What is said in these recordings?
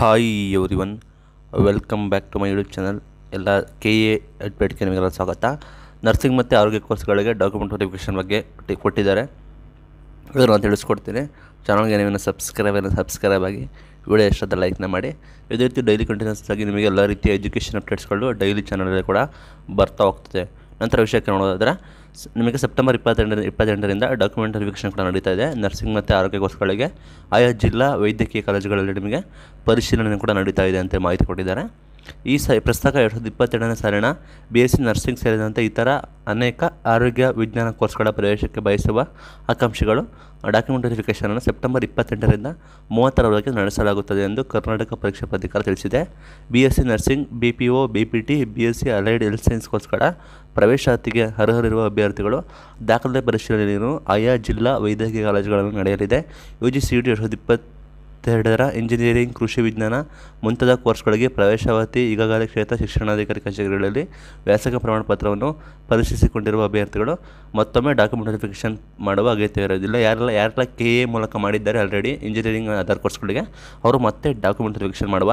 hi everyone welcome back to my YouTube channel ಎಲ್ಲ K A ಅಡ್ಬೇಟ್ಗೆ ನಿಮಗೆಲ್ಲ ಸ್ವಾಗತ ನರ್ಸಿಂಗ್ ಮತ್ತು ಆರೋಗ್ಯ ಕೋರ್ಸ್ಗಳಿಗೆ ಡಾಕ್ಯುಮೆಂಟ್ ವೆರಿಫಿಕೇಷನ್ ಬಗ್ಗೆ ಕೊಟ್ಟಿದ್ದಾರೆ ಇದನ್ನು ನಾನು ತಿಳಿಸ್ಕೊಡ್ತೀನಿ ಚಾನಲ್ಗೆ ನೀವೇನು ಸಬ್ಸ್ಕ್ರೈಬ್ ಏನೋ ಸಬ್ಸ್ಕ್ರೈಬ್ ಆಗಿ ವಿಡಿಯೋ ಎಷ್ಟೊತ್ತ ಲೈಕ್ನ ಮಾಡಿ ಇದೇ ರೀತಿ ಡೈಲಿ ಕಂಟಿನ್ಯೂಸ್ ಆಗಿ ನಿಮಗೆ ಎಲ್ಲ ರೀತಿಯ ಎಜುಕೇಷನ್ ಅಪ್ಡೇಟ್ಸ್ಗಳು ಡೈಲಿ ಚಾನಲಲ್ಲಿ ಕೂಡ ಬರ್ತಾ ಹೋಗ್ತದೆ ನಂತರ ವಿಷಯಕ್ಕೆ ನೋಡೋದಾದರೆ ನಿಮಗೆ ಸೆಪ್ಟೆಂಬರ್ ಇಪ್ಪತ್ತೆರಡು ಇಪ್ಪತ್ತೆಂಟರಿಂದ ಡಾಕ್ಯುಮೆಂಟ್ ವೀಕ್ಷಣೆ ಕೂಡ ನಡೀತಾ ಇದೆ ನರ್ಸಿಂಗ್ ಮತ್ತು ಆರೋಗ್ಯ ಕೋರ್ಸ್ಗಳಿಗೆ ಆಯಾ ಜಿಲ್ಲಾ ವೈದ್ಯಕೀಯ ಕಾಲೇಜುಗಳಲ್ಲಿ ನಿಮಗೆ ಪರಿಶೀಲನೆ ಕೂಡ ನಡೀತಾ ಇದೆ ಅಂತ ಮಾಹಿತಿ ಕೊಟ್ಟಿದ್ದಾರೆ ಈ ಸ ಪ್ರಸ್ತಕ ಎರಡು ಸಾವಿರದ ಇಪ್ಪತ್ತೆರಡನೇ ಸಾಲಿನ ಬಿ ಎಸ್ ಸಿ ನರ್ಸಿಂಗ್ ಸೇರಿದಂತೆ ಇತರ ಅನೇಕ ಆರೋಗ್ಯ ವಿಜ್ಞಾನ ಕೋರ್ಸ್ಗಳ ಪ್ರವೇಶಕ್ಕೆ ಬಯಸುವ ಆಕಾಂಕ್ಷಿಗಳು ಡಾಕ್ಯುಮೆಂಟ್ ವೆರಿಫಿಕೇಷನನ್ನು ಸೆಪ್ಟೆಂಬರ್ ಇಪ್ಪತ್ತೆಂಟರಿಂದ ಮೂವತ್ತರವರೆಗೆ ನಡೆಸಲಾಗುತ್ತದೆ ಎಂದು ಕರ್ನಾಟಕ ಪರೀಕ್ಷಾ ಪ್ರಾಧಿಕಾರ ತಿಳಿಸಿದೆ B S C nursing B P O B P T B S C allied health science ಕೋರ್ಸ್ಗಳ ಪ್ರವೇಶಾತಿಗೆ ಅರ್ಹರಿರುವ ಅಭ್ಯರ್ಥಿಗಳು ದಾಖಲೆ ಪರಿಶೀಲನೆಯನ್ನು ಆಯಾ ಜಿಲ್ಲಾ ವೈದ್ಯಕೀಯ ಕಾಲೇಜುಗಳನ್ನು ನಡೆಯಲಿದೆ ಯು ಜಿ ಸಿ ಡಿ ಎರಡು ಸಾವಿರದ ಇಪ್ಪತ್ತು ಎರಡರ ಇಂಜಿನಿಯರಿಂಗ್ ಕೃಷಿ ವಿಜ್ಞಾನ ಮುಂತಾದ ಕೋರ್ಸ್ಗಳಿಗೆ ಪ್ರವೇಶಾವತಿ ಈಗಾಗಲೇ ಕ್ಷೇತ್ರ ಶಿಕ್ಷಣಾಧಿಕಾರಿ ಕಚೇರಿಗಳಲ್ಲಿ ವ್ಯಾಸಂಗ ಪ್ರಮಾಣಪತ್ರವನ್ನು ಪರಿಶೀಲಿಸಿಕೊಂಡಿರುವ ಅಭ್ಯರ್ಥಿಗಳು ಮತ್ತೊಮ್ಮೆ ಡಾಕ್ಯುಮೆಂಟ್ ವೆರಿಫಿಕೇಷನ್ ಮಾಡುವ ಅಗತ್ಯ ಇರೋದಿಲ್ಲ ಯಾರೆಲ್ಲ ಯಾರೆಲ್ಲ ಕೆ ಎ ಮೂಲಕ ಮಾಡಿದ್ದಾರೆ ಆಲ್ರೆಡಿ ಇಂಜಿನಿಯರಿಂಗ್ ಅದರ್ ಕೋರ್ಸ್ಗಳಿಗೆ ಅವರು ಮತ್ತೆ ಡಾಕ್ಯುಮೆಂಟ್ ವೆರಿಫಿಕೇಷನ್ ಮಾಡುವ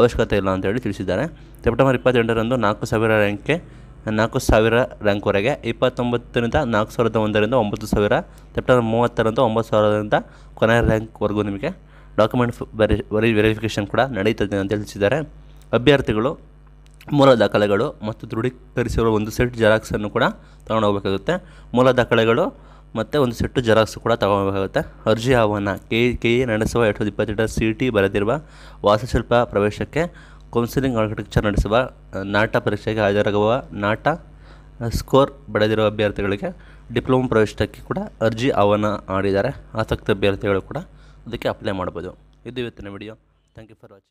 ಅವಶ್ಯಕತೆ ಇಲ್ಲ ಅಂತೇಳಿ ತಿಳಿಸಿದ್ದಾರೆ ಸೆಪ್ಟೆಂಬರ್ ಇಪ್ಪತ್ತೆಂಟರಂದು ನಾಲ್ಕು ಸಾವಿರ ರ್ಯಾಂಕ್ಗೆ ನಾಲ್ಕು ಸಾವಿರ ರ್ಯಾಂಕ್ವರೆಗೆ ಇಪ್ಪತ್ತೊಂಬತ್ತರಿಂದ ನಾಲ್ಕು ಸಾವಿರದ ಒಂದರಿಂದ ಒಂಬತ್ತು ಸಾವಿರ ಸೆಪ್ಟೆಂಬರ್ ಮೂವತ್ತರಂದು ಒಂಬತ್ತು ಸಾವಿರದಿಂದ ಕೊನೆಯ ರ್ಯಾಂಕ್ವರೆಗೂ ನಿಮಗೆ ಡಾಕ್ಯುಮೆಂಟ್ ವೆರಿ ವೆರಿ ವೆರಿಫಿಕೇಷನ್ ಕೂಡ ನಡೆಯುತ್ತದೆ ಅಂತ ತಿಳಿಸಿದ್ದಾರೆ ಅಭ್ಯರ್ಥಿಗಳು ಮೂಲ ದಾಖಲೆಗಳು ಮತ್ತು ದೃಢೀಕರಿಸಿರುವ ಒಂದು ಸೆಟ್ ಜೆರಾಕ್ಸನ್ನು ಕೂಡ ತೊಗೊಂಡು ಹೋಗಬೇಕಾಗುತ್ತೆ ಮೂಲ ದಾಖಲೆಗಳು ಮತ್ತು ಒಂದು ಸೆಟ್ಟು ಜೆರಾಕ್ಸ್ ಕೂಡ ತಗೊಬೇಕಾಗುತ್ತೆ ಅರ್ಜಿ ಆಹ್ವಾನ ಕೆ ಕೆ ಎ ನಡೆಸುವ ಎರಡು ಸಾವಿರದ ಇಪ್ಪತ್ತೆರಡರ ಸಿ ಟಿ ಬರೆದಿರುವ ವಾಸ್ತುಶಿಲ್ಪ ಪ್ರವೇಶಕ್ಕೆ ಕೌನ್ಸಿಲಿಂಗ್ ಆರ್ಕಿಟೆಕ್ಚರ್ ನಡೆಸುವ ನಾಟ ಪರೀಕ್ಷೆಗೆ ಹಾಜರಾಗುವ ನಾಟ ಸ್ಕೋರ್ ಪಡೆದಿರುವ ಅಭ್ಯರ್ಥಿಗಳಿಗೆ ಡಿಪ್ಲೊಮಾ ಪ್ರವೇಶಕ್ಕೆ ಕೂಡ ಅರ್ಜಿ ಆಹ್ವಾನ ಮಾಡಿದ್ದಾರೆ ಆಸಕ್ತ ಅಭ್ಯರ್ಥಿಗಳು ಕೂಡ ಅದಕ್ಕೆ ಅಪ್ಲೈ ಮಾಡ್ಬೋದು ಇದು ಇವತ್ತಿನ video thank you for watching